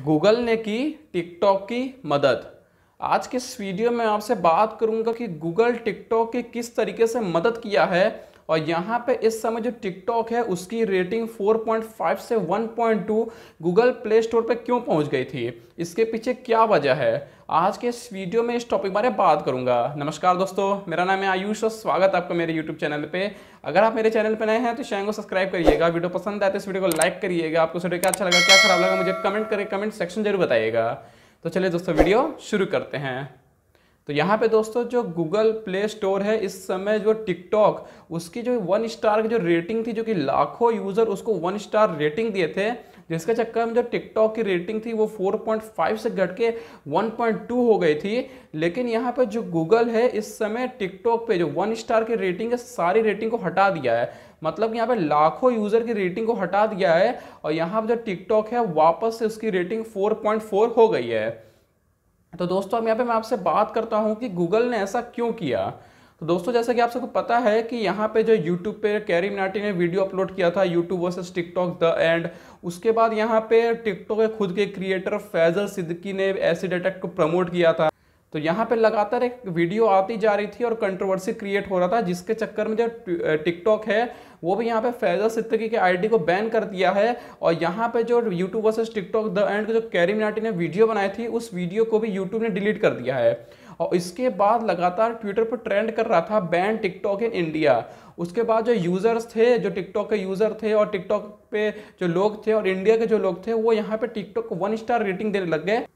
Google ने की TikTok की मदद आज के इस वीडियो में आपसे बात करूंगा कि गूगल टिकटॉक की किस तरीके से मदद किया है और यहाँ पे इस समय जो टिकटॉक है उसकी रेटिंग 4.5 से 1.2 गूगल प्ले स्टोर पर क्यों पहुँच गई थी इसके पीछे क्या वजह है आज के इस वीडियो में इस टॉपिक बारे बात करूंगा नमस्कार दोस्तों मेरा नाम है आयुष और स्वागत आपका मेरे यूट्यूब चैनल पे अगर आप मेरे चैनल पे नए हैं तो चैनल को सब्सक्राइब करिएगा वीडियो पसंद आए तो इस वीडियो को लाइक करिएगा आपको क्या अच्छा लगा क्या खराब लगा मुझे कमेंट करें कमेंट सेक्शन जरूर बताइएगा तो चलिए दोस्तों वीडियो शुरू करते हैं तो यहाँ पे दोस्तों जो गूगल प्ले स्टोर है इस समय जो टिकटॉक उसकी जो वन स्टार की जो रेटिंग थी जो कि लाखों यूज़र उसको वन स्टार रेटिंग दिए थे जिसके चक्कर में जो टिकटॉक की रेटिंग थी वो 4.5 से घट के 1.2 हो गई थी लेकिन यहाँ पे जो गूगल है इस समय टिकटॉक पे जो वन स्टार की रेटिंग है सारी रेटिंग को हटा दिया है मतलब यहाँ पे लाखों यूज़र की रेटिंग को हटा दिया है और यहाँ पर जो टिकटॉक है वापस से उसकी रेटिंग फोर हो गई है तो दोस्तों अब यहाँ पे मैं आपसे बात करता हूँ कि गूगल ने ऐसा क्यों किया तो दोस्तों जैसा कि आप सबको पता है कि यहाँ पे जो यूट्यूब पे कैरी मिनाटी ने वीडियो अपलोड किया था YouTube versus TikTok the end उसके बाद यहाँ पे टिकटॉक के खुद के क्रिएटर फैजल सिद्दकी ने एसिड अटैक को प्रमोट किया था तो यहाँ पे लगातार एक वीडियो आती जा रही थी और कंट्रोवर्सी क्रिएट हो रहा था जिसके चक्कर में जो टिकटॉक है वो भी यहाँ पे फैजल सिद्दीकी के आईडी को बैन कर दिया है और यहाँ पे जो YouTube versus TikTok the end जो कैरी मिनाटी ने वीडियो बनाई थी उस वीडियो को भी यूट्यूब ने डिलीट कर दिया है और इसके बाद लगातार ट्विटर पर ट्रेंड कर रहा था बैन टिकटॉक इन इंडिया उसके बाद जो यूज़र्स थे जो टिकटॉक के यूज़र थे और टिकटॉक पे जो लोग थे और इंडिया के जो लोग थे वो यहाँ पे टिकटॉक को वन स्टार रेटिंग देने लग गए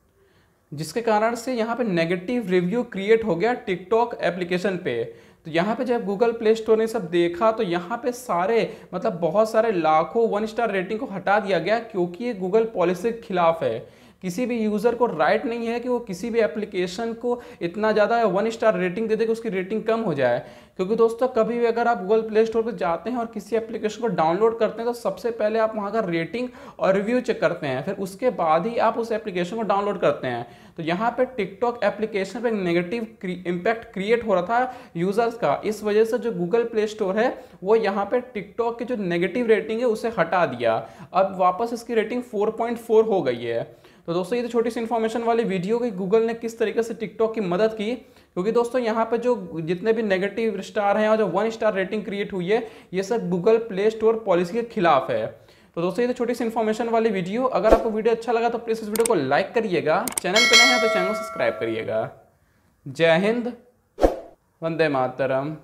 जिसके कारण से यहाँ पे नेगेटिव रिव्यू क्रिएट हो गया टिकटॉक एप्लीकेशन पे तो यहाँ पे जब गूगल प्ले स्टोर ने सब देखा तो यहाँ पे सारे मतलब बहुत सारे लाखों वन स्टार रेटिंग को हटा दिया गया क्योंकि ये गूगल पॉलिसी के खिलाफ है किसी भी यूज़र को राइट नहीं है कि वो किसी भी एप्लीकेशन को इतना ज़्यादा वन स्टार रेटिंग दे दे कि उसकी रेटिंग कम हो जाए क्योंकि दोस्तों कभी भी अगर आप गूगल प्ले स्टोर पर जाते हैं और किसी एप्लीकेशन को डाउनलोड करते हैं तो सबसे पहले आप वहाँ का रेटिंग और रिव्यू चेक करते हैं फिर उसके बाद ही आप उस एप्लीकेशन को डाउनलोड करते हैं तो यहाँ पे टिकटॉक एप्लीकेशन पे नेगेटिव इम्पैक्ट क्रिएट हो रहा था यूजर्स का इस वजह से जो गूगल प्ले स्टोर है वो यहाँ पे टिकटॉक की जो नेगेटिव रेटिंग है उसे हटा दिया अब वापस इसकी रेटिंग 4.4 हो गई है तो दोस्तों ये तो छोटी सी इन्फॉर्मेशन वाली वीडियो की गूगल ने किस तरीके से टिकटॉक की मदद की क्योंकि दोस्तों यहाँ पर जो जितने भी नेगेटिव स्टार हैं और जो वन स्टार रेटिंग क्रिएट हुई है ये सब गूगल प्ले स्टोर पॉलिसी के खिलाफ है तो दोस्तों ये तो छोटी सी इन्फॉर्मेशन वाली वीडियो अगर आपको वीडियो अच्छा लगा तो प्लीज़ इस वीडियो को लाइक करिएगा चैनल पर नए हैं तो चैनल को सब्सक्राइब करिएगा जय हिंद वंदे मातरम